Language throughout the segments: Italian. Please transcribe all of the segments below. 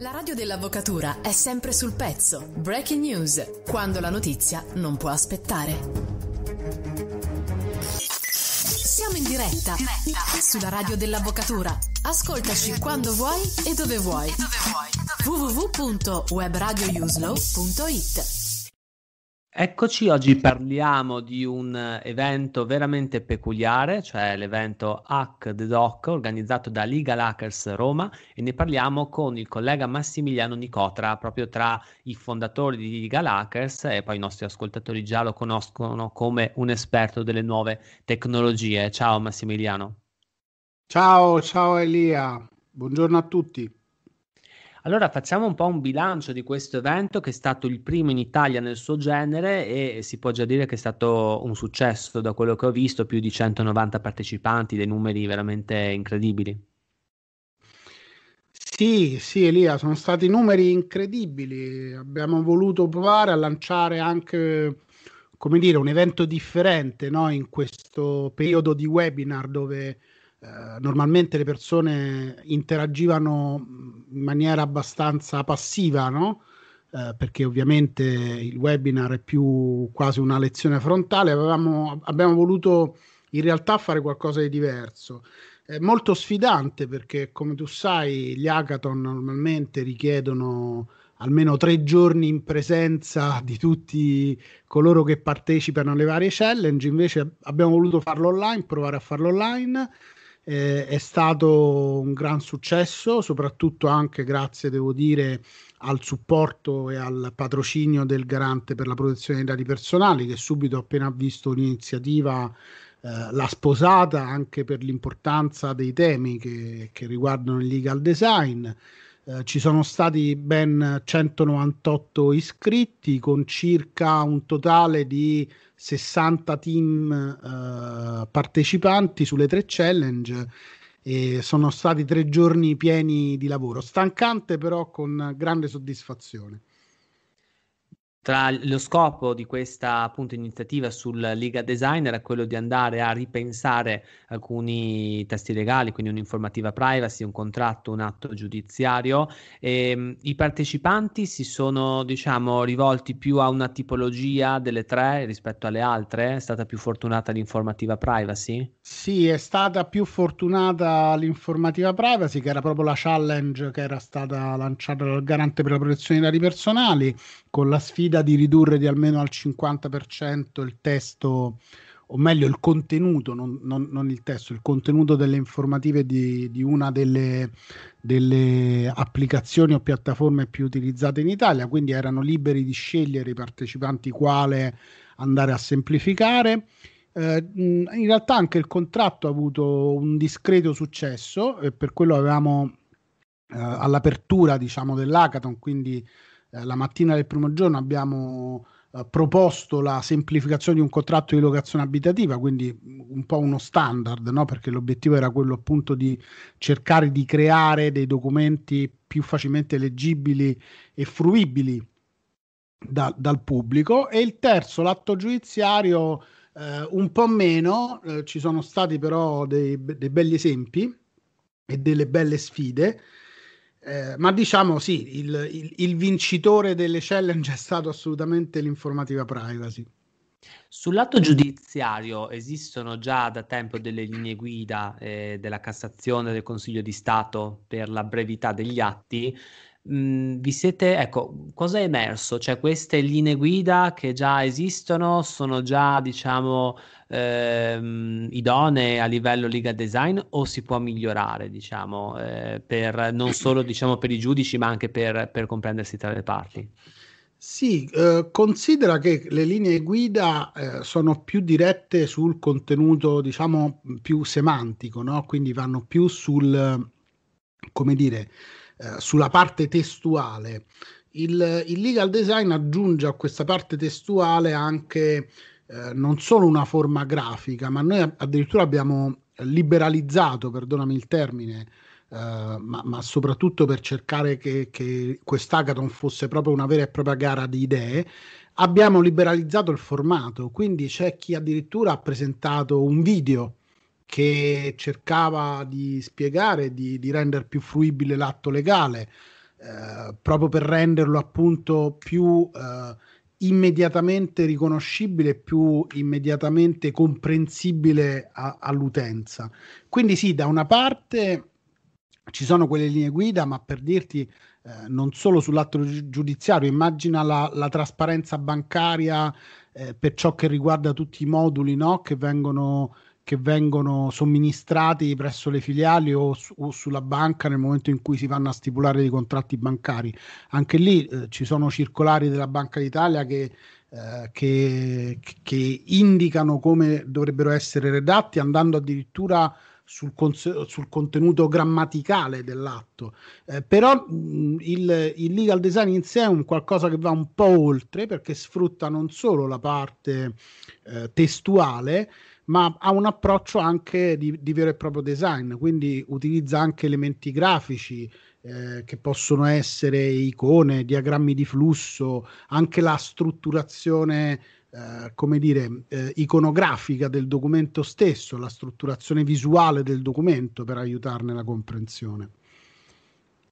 La radio dell'avvocatura è sempre sul pezzo. Breaking news, quando la notizia non può aspettare. Siamo in diretta, sulla radio dell'avvocatura. Ascoltaci quando vuoi e dove vuoi. vuoi. Eccoci, oggi parliamo di un eh, evento veramente peculiare, cioè l'evento Hack the Doc organizzato da Legal Hackers Roma e ne parliamo con il collega Massimiliano Nicotra, proprio tra i fondatori di Legal Hackers e poi i nostri ascoltatori già lo conoscono come un esperto delle nuove tecnologie. Ciao Massimiliano. Ciao, ciao Elia, buongiorno a tutti. Allora facciamo un po' un bilancio di questo evento che è stato il primo in Italia nel suo genere e si può già dire che è stato un successo da quello che ho visto, più di 190 partecipanti, dei numeri veramente incredibili. Sì, sì, Elia, sono stati numeri incredibili. Abbiamo voluto provare a lanciare anche, come dire, un evento differente no? in questo periodo di webinar dove eh, normalmente le persone interagivano mm, in maniera abbastanza passiva, no? eh, perché ovviamente il webinar è più quasi una lezione frontale, avevamo, abbiamo voluto in realtà fare qualcosa di diverso. È molto sfidante perché, come tu sai, gli hackathon normalmente richiedono almeno tre giorni in presenza di tutti coloro che partecipano alle varie challenge. Invece abbiamo voluto farlo online, provare a farlo online eh, è stato un gran successo, soprattutto anche grazie, devo dire, al supporto e al patrocinio del garante per la protezione dei dati personali, che subito appena ha visto l'iniziativa eh, l'ha sposata anche per l'importanza dei temi che, che riguardano il legal design. Eh, ci sono stati ben 198 iscritti con circa un totale di 60 team eh, partecipanti sulle tre challenge e sono stati tre giorni pieni di lavoro, stancante però con grande soddisfazione. Tra lo scopo di questa appunto, iniziativa sul Liga Design era quello di andare a ripensare alcuni testi legali, quindi un'informativa privacy, un contratto, un atto giudiziario. E, ehm, I partecipanti si sono diciamo, rivolti più a una tipologia delle tre rispetto alle altre? È stata più fortunata l'informativa privacy? Sì, è stata più fortunata l'informativa privacy, che era proprio la challenge che era stata lanciata dal Garante per la protezione dei dati personali con la sfida sfida di ridurre di almeno al 50% il testo, o meglio il contenuto, non, non, non il testo, il contenuto delle informative di, di una delle, delle, applicazioni o piattaforme più utilizzate in Italia, quindi erano liberi di scegliere i partecipanti quale andare a semplificare. Eh, in realtà anche il contratto ha avuto un discreto successo e per quello avevamo eh, all'apertura diciamo, dell'hackathon, quindi eh, la mattina del primo giorno abbiamo eh, proposto la semplificazione di un contratto di locazione abitativa, quindi un po' uno standard, no? perché l'obiettivo era quello appunto di cercare di creare dei documenti più facilmente leggibili e fruibili da, dal pubblico. E il terzo, l'atto giudiziario, eh, un po' meno, eh, ci sono stati però dei, dei belli esempi e delle belle sfide. Eh, ma diciamo sì, il, il, il vincitore delle challenge è stato assolutamente l'informativa privacy. Sul lato giudiziario esistono già da tempo delle linee guida eh, della Cassazione del Consiglio di Stato per la brevità degli atti mh, mhmm, vi siete, ecco, cosa è emerso? Cioè queste linee guida che già esistono sono già, diciamo, ehm, idonee a livello Liga design o si può migliorare, diciamo, eh, per, non solo diciamo, per i giudici ma anche per, per comprendersi tra le parti? Sì, eh, considera che le linee guida eh, sono più dirette sul contenuto, diciamo, più semantico, no? quindi vanno più sul, come dire, eh, sulla parte testuale. Il, il, legal design aggiunge a questa parte testuale anche eh, non solo una forma grafica, ma noi addirittura abbiamo liberalizzato, perdonami il termine, Uh, ma, ma, soprattutto per cercare che, che quest'hackathon fosse proprio una vera e propria gara di idee, abbiamo liberalizzato il formato, quindi c'è chi addirittura ha presentato un video che cercava di spiegare, di, di rendere più fruibile l'atto legale, eh, proprio per renderlo appunto più eh, immediatamente riconoscibile, più immediatamente comprensibile a, all'utenza. Quindi sì, da una parte ci sono quelle linee guida, ma per dirti eh, non solo sull'atto giudiziario, immagina la, la trasparenza bancaria eh, per ciò che riguarda tutti i moduli no? che vengono che vengono somministrati presso le filiali o, su, o, sulla banca nel momento in cui si vanno a stipulare dei contratti bancari. Anche lì eh, ci sono circolari della Banca d'Italia che, eh, che, che, indicano come dovrebbero essere redatti, andando addirittura sul, cons- sul contenuto grammaticale dell'atto. Eh, però mh, il, il legal design in sé è un qualcosa che va un po' oltre perché sfrutta non solo la parte eh, testuale, ma ha un approccio anche di, di vero e proprio design, quindi utilizza anche elementi grafici, eh, che possono essere icone, diagrammi di flusso, anche la strutturazione, eh, come dire, eh, iconografica del documento stesso, la strutturazione visuale del documento per aiutarne la comprensione.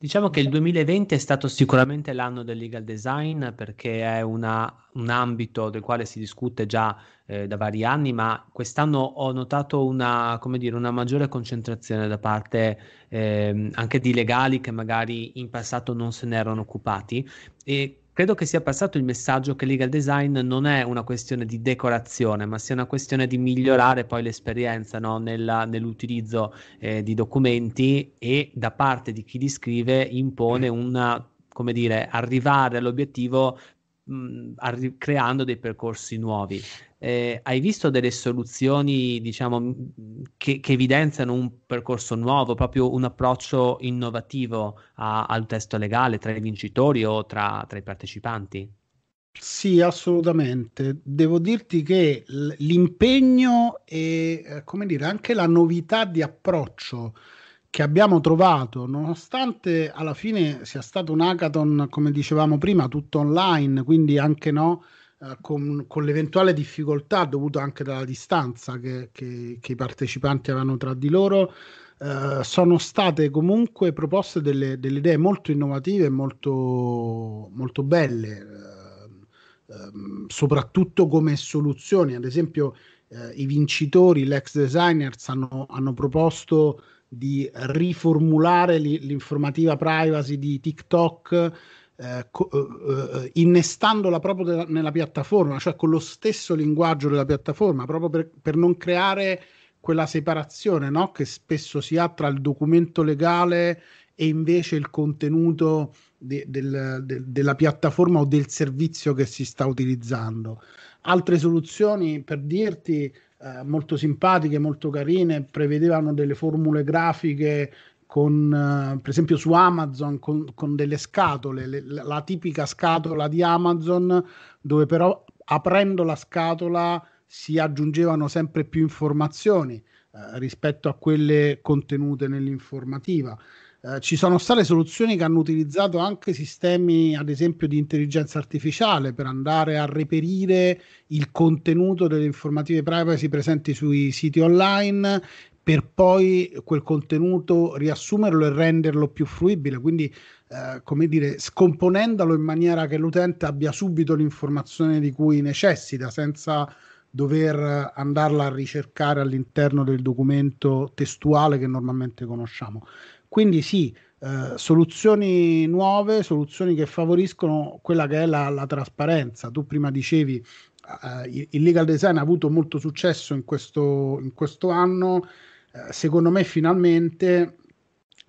Diciamo che il 2020 è stato sicuramente l'anno del legal design perché è una, un ambito del quale si discute già eh, da vari anni, ma quest'anno ho notato una, dire, una maggiore concentrazione da parte eh, anche di legali che magari in passato non se ne erano occupati e Credo che sia passato il messaggio che legal design non è una questione di decorazione, ma sia una questione di migliorare poi l'esperienza no? Nella, nell'utilizzo eh, di documenti e da parte di chi li scrive impone mm. una come dire, arrivare all'obiettivo mh, arri- creando dei percorsi nuovi. Eh, hai visto delle soluzioni, diciamo, che, che, evidenziano un percorso nuovo, proprio un approccio innovativo a, al testo legale tra i vincitori o tra, tra i partecipanti? Sì, assolutamente. Devo dirti che l'impegno e, eh, come dire, anche la novità di approccio che abbiamo trovato, nonostante alla fine sia stato un hackathon, come dicevamo prima, tutto online, quindi anche no, eh, con, con, l'eventuale difficoltà dovuta anche dalla distanza che, che, che i partecipanti avevano tra di loro, eh, sono state comunque proposte delle, delle idee molto innovative e molto, molto belle, eh, ehm, soprattutto come soluzioni. Ad esempio, eh, i vincitori, l'ex designers, hanno, hanno proposto di riformulare l'informativa privacy di TikTok eh, co- eh, eh innestandola proprio de- nella piattaforma, cioè con lo stesso linguaggio della piattaforma, proprio per, per non creare quella separazione no? che spesso si ha tra il documento legale e invece il contenuto de- del, de- della piattaforma o del servizio che si sta utilizzando. Altre soluzioni per dirti eh, molto simpatiche, molto carine, prevedevano delle formule grafiche con, eh, per esempio su Amazon, con, con delle scatole, le, la tipica scatola di Amazon, dove però aprendo la scatola si aggiungevano sempre più informazioni eh, rispetto a quelle contenute nell'informativa. Eh, ci sono state soluzioni che hanno utilizzato anche sistemi, ad esempio, di intelligenza artificiale per andare a reperire il contenuto delle informative privacy presenti sui siti online per poi quel contenuto riassumerlo e renderlo più fruibile, quindi eh, come dire, scomponendolo in maniera che l'utente abbia subito l'informazione di cui necessita senza dover andarla a ricercare all'interno del documento testuale che normalmente conosciamo. Quindi sì, eh, soluzioni nuove, soluzioni che favoriscono quella che è la, la trasparenza. Tu prima dicevi eh, il legal design ha avuto molto successo in questo, in questo anno, eh, secondo me finalmente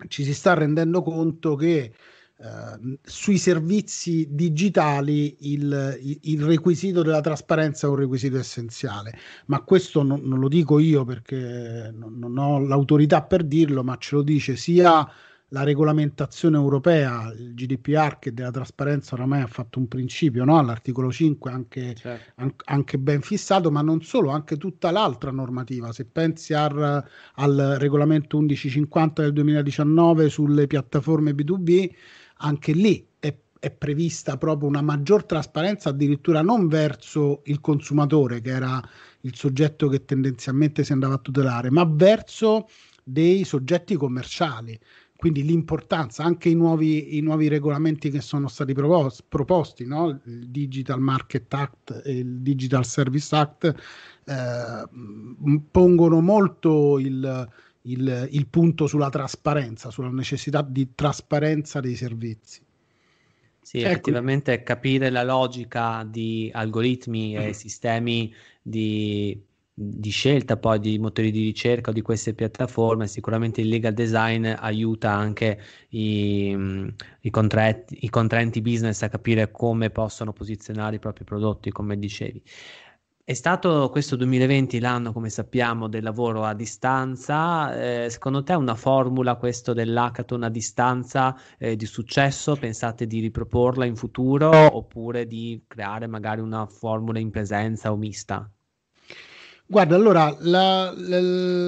ci si sta rendendo conto che Ehm, sui servizi digitali il, il, requisito della trasparenza è un requisito essenziale, ma questo non, non lo dico io perché non, non ho l'autorità per dirlo, ma ce lo dice sia la regolamentazione europea, il GDPR che della trasparenza oramai ha fatto un principio, no? all'articolo 5 anche, certo. an- anche, ben fissato, ma non solo, anche tutta l'altra normativa. Se pensi al, al regolamento 1150 del 2019 sulle piattaforme B2B, anche lì è, è, prevista proprio una maggior trasparenza addirittura non verso il consumatore che era il soggetto che tendenzialmente si andava a tutelare, ma verso dei soggetti commerciali. Quindi l'importanza, anche i nuovi, i nuovi regolamenti che sono stati propos- proposti, no? il Digital Market Act e il Digital Service Act, eh, pongono molto il, il, il punto sulla trasparenza, sulla necessità di trasparenza dei servizi. Sì, ecco. effettivamente capire la logica di algoritmi mm. e mm-hmm. sistemi di, di, scelta poi di motori di ricerca o di queste piattaforme, sicuramente il legal design aiuta anche i, i, contratti, i contraenti business a capire come possono posizionare i propri prodotti, come dicevi. È stato questo 2020 l'anno, come sappiamo, del lavoro a distanza. Eh, secondo te è una formula questo dell'hackathon a distanza eh, di successo? Pensate di riproporla in futuro oppure di creare magari una formula in presenza o mista? Guarda, allora, la, la, la,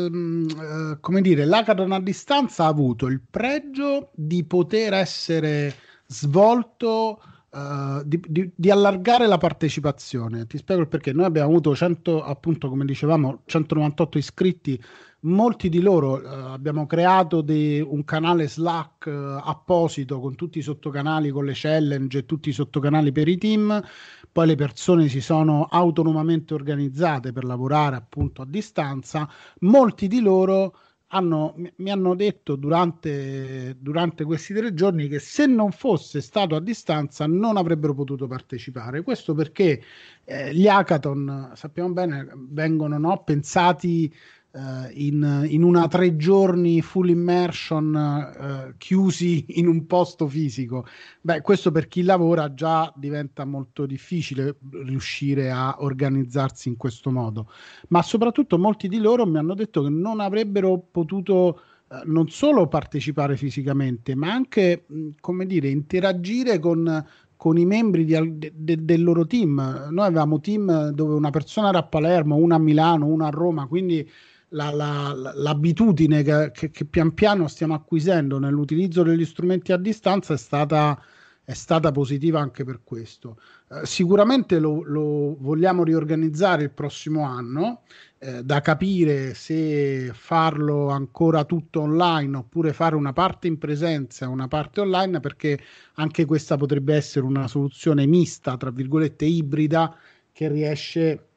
mm, eh, come dire, l'hackathon a distanza ha avuto il pregio di poter essere svolto eh, di, di, di, allargare la partecipazione. Ti spiego il perché. Noi abbiamo avuto 100, appunto, come dicevamo, 198 iscritti. Molti di loro uh, abbiamo creato de, un canale Slack uh, apposito con tutti i sottocanali, con le challenge e tutti i sottocanali per i team. Poi le persone si sono autonomamente organizzate per lavorare appunto a distanza. Molti di loro hanno, mi hanno detto durante, durante, questi tre giorni che se non fosse stato a distanza non avrebbero potuto partecipare. Questo perché eh, gli hackathon, sappiamo bene, vengono no, pensati Uh, in, in, una tre giorni full immersion uh, chiusi in un posto fisico. Beh, questo per chi lavora già diventa molto difficile riuscire a organizzarsi in questo modo, ma soprattutto molti di loro mi hanno detto che non avrebbero potuto eh, non solo partecipare fisicamente, ma anche, come dire, interagire con con i membri di, de, del loro team. Noi avevamo team dove una persona era a Palermo, una a Milano, una a Roma, quindi la, la, l'abitudine che, che, che, pian piano stiamo acquisendo nell'utilizzo degli strumenti a distanza è stata, è stata positiva anche per questo. Eh, sicuramente lo, lo, vogliamo riorganizzare il prossimo anno, eh, da capire se farlo ancora tutto online oppure fare una parte in presenza e una parte online, perché anche questa potrebbe essere una soluzione mista, tra virgolette, ibrida che riesce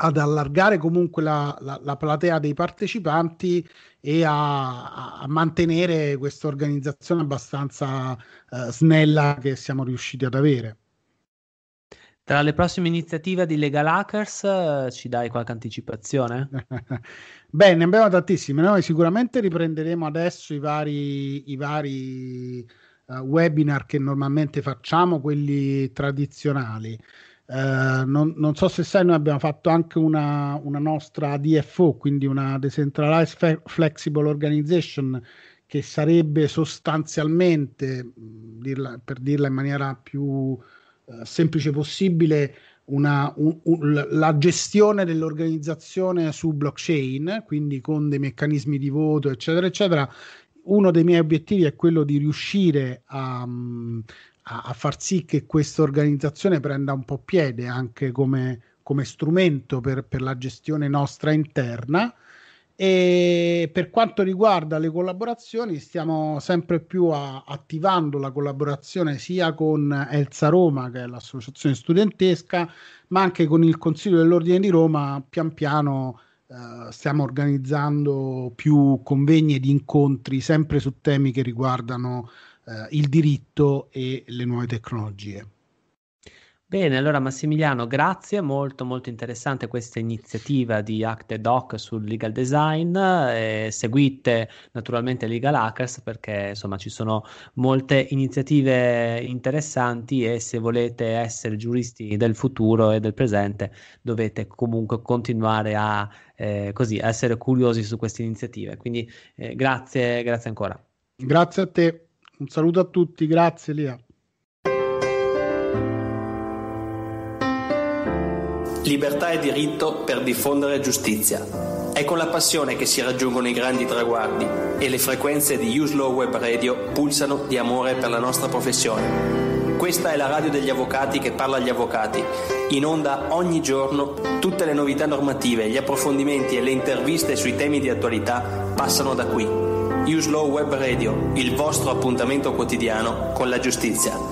ad allargare comunque la, la, la, platea dei partecipanti e a, a mantenere questa organizzazione abbastanza eh, snella che siamo riusciti ad avere. Tra le prossime iniziative di Legal Hackers eh, ci dai qualche anticipazione? Beh, ne abbiamo tantissime. Noi sicuramente riprenderemo adesso i vari, i vari uh, webinar che normalmente facciamo, quelli tradizionali. Eh, non, non, so se sai, noi abbiamo fatto anche una, una nostra DFO, quindi una Decentralized Flexible Organization, che sarebbe sostanzialmente, dirla, per dirla in maniera più eh, semplice possibile, una, un, un, la gestione dell'organizzazione su blockchain, quindi con dei meccanismi di voto, eccetera, eccetera. Uno dei miei obiettivi è quello di riuscire a, a, a far sì che questa organizzazione prenda un po' piede anche come, come strumento per, per, la gestione nostra interna. E per quanto riguarda le collaborazioni, stiamo sempre più a, attivando la collaborazione sia con Elsa Roma, che è l'associazione studentesca, ma anche con il Consiglio dell'Ordine di Roma. Pian piano eh, stiamo organizzando più convegni ed incontri sempre su temi che riguardano eh, il diritto e le nuove tecnologie. Bene, allora Massimiliano, grazie, molto molto interessante questa iniziativa di Act e Doc sul legal design. Eh, seguite naturalmente Legal Hackers perché insomma ci sono molte iniziative interessanti e se volete essere giuristi del futuro e del presente dovete comunque continuare a eh, così, essere curiosi su queste iniziative. Quindi eh, grazie, grazie ancora. Grazie a te. Un saluto a tutti, grazie Lia. Libertà e diritto per diffondere giustizia. È con la passione che si raggiungono i grandi traguardi e le frequenze di Use Law Web Radio pulsano di amore per la nostra professione. Questa è la radio degli avvocati che parla agli avvocati. In onda ogni giorno tutte le novità normative, gli approfondimenti e le interviste sui temi di attualità passano da qui Uslow Web Radio, il vostro appuntamento quotidiano con la giustizia.